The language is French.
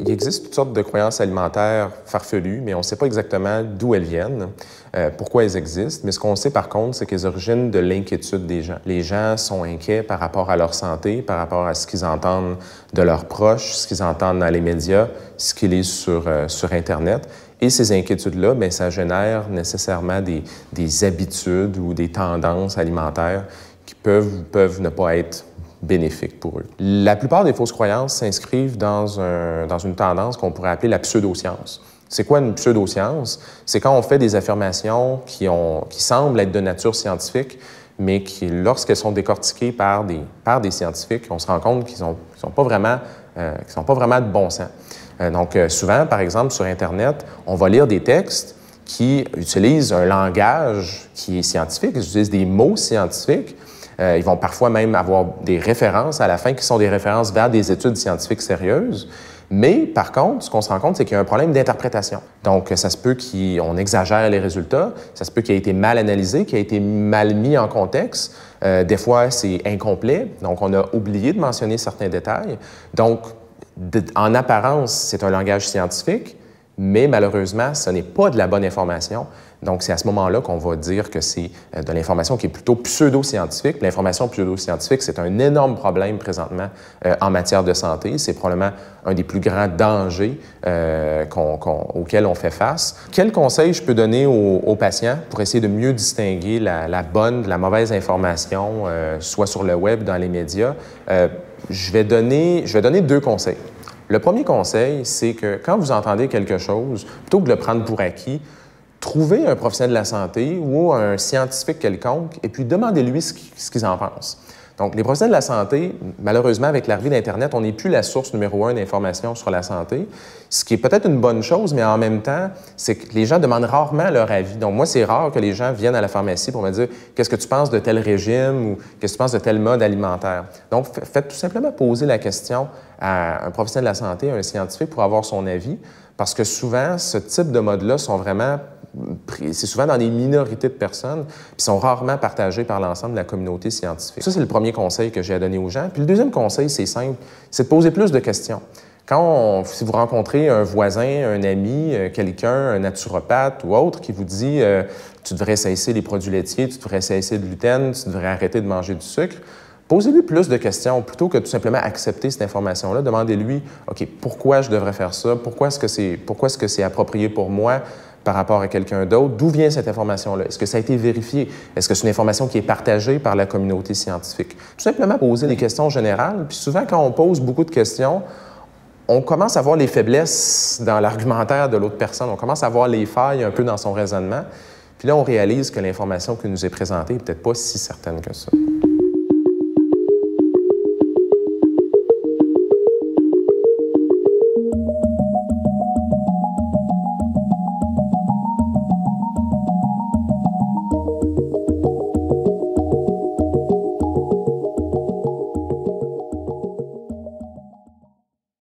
Il existe toutes sortes de croyances alimentaires farfelues, mais on ne sait pas exactement d'où elles viennent, euh, pourquoi elles existent. Mais ce qu'on sait par contre, c'est qu'elles originent de l'inquiétude des gens. Les gens sont inquiets par rapport à leur santé, par rapport à ce qu'ils entendent de leurs proches, ce qu'ils entendent dans les médias, ce qu'ils lisent sur, euh, sur Internet. Et ces inquiétudes-là, bien, ça génère nécessairement des, des habitudes ou des tendances alimentaires qui peuvent ou peuvent ne pas être bénéfique pour eux. La plupart des fausses croyances s'inscrivent dans, un, dans une tendance qu'on pourrait appeler la pseudo-science. C'est quoi une pseudo-science? C'est quand on fait des affirmations qui, ont, qui semblent être de nature scientifique, mais qui, lorsqu'elles sont décortiquées par des, par des scientifiques, on se rend compte qu'ils ne sont, pas vraiment, euh, sont pas vraiment de bon sens. Euh, donc, euh, souvent, par exemple, sur Internet, on va lire des textes qui utilisent un langage qui est scientifique, ils utilisent des mots scientifiques, euh, ils vont parfois même avoir des références à la fin qui sont des références vers des études scientifiques sérieuses. Mais par contre, ce qu'on se rend compte, c'est qu'il y a un problème d'interprétation. Donc, ça se peut qu'on exagère les résultats, ça se peut qu'il ait été mal analysé, qu'il ait été mal mis en contexte. Euh, des fois, c'est incomplet, donc on a oublié de mentionner certains détails. Donc, en apparence, c'est un langage scientifique, mais malheureusement, ce n'est pas de la bonne information. Donc, c'est à ce moment-là qu'on va dire que c'est euh, de l'information qui est plutôt pseudo-scientifique. L'information pseudo-scientifique, c'est un énorme problème présentement euh, en matière de santé. C'est probablement un des plus grands dangers euh, auxquels on fait face. Quel conseil je peux donner aux, patients pour essayer de mieux distinguer la, la bonne de la mauvaise information, soit sur le web, dans les médias? je, vais donner, je vais donner deux conseils. Le premier conseil, c'est que quand vous entendez quelque chose, plutôt que de le prendre pour acquis, trouvez un professionnel de la santé ou un scientifique quelconque et puis demandez-lui ce qu'ils en pensent. Donc, les professionnels de la santé, malheureusement, avec l'arrivée d'Internet, on n'est plus la source numéro un d'informations sur la santé, ce qui est peut-être une bonne chose, mais en même temps, c'est que les gens demandent rarement leur avis. Donc, moi, c'est rare que les gens viennent à la pharmacie pour me dire qu'est-ce que tu penses de tel régime ou qu'est-ce que tu penses de tel mode alimentaire. Donc, faites tout simplement poser la question à un professionnel de la santé, à un scientifique pour avoir son avis. Parce que souvent, ce type de mode-là sont vraiment c'est souvent dans des minorités de personnes, puis sont rarement partagés par l'ensemble de la communauté scientifique. Ça, c'est le premier conseil que j'ai à donner aux gens. Puis le deuxième conseil, c'est simple, c'est de poser plus de questions. Quand si vous rencontrez un voisin, un ami, euh, quelqu'un, un naturopathe ou autre qui vous dit euh, tu devrais cesser les produits laitiers, tu devrais cesser le gluten, tu devrais arrêter de manger du sucre », Posez-lui plus de questions plutôt que tout simplement accepter cette information-là. Demandez-lui, OK, pourquoi je devrais faire ça? Pourquoi est-ce que c'est, pourquoi est-ce que c'est approprié pour moi? par rapport à quelqu'un d'autre. D'où vient cette information-là? Est-ce que ça a été vérifié? Est-ce que c'est une information qui est partagée par la communauté scientifique? Tout simplement poser des questions générales. Puis souvent, quand on pose beaucoup de questions, on commence à voir les faiblesses dans l'argumentaire de l'autre personne. On commence à voir les failles un peu dans son raisonnement. Puis là, on réalise que l'information qui nous est présentée n'est peut-être pas si certaine que ça.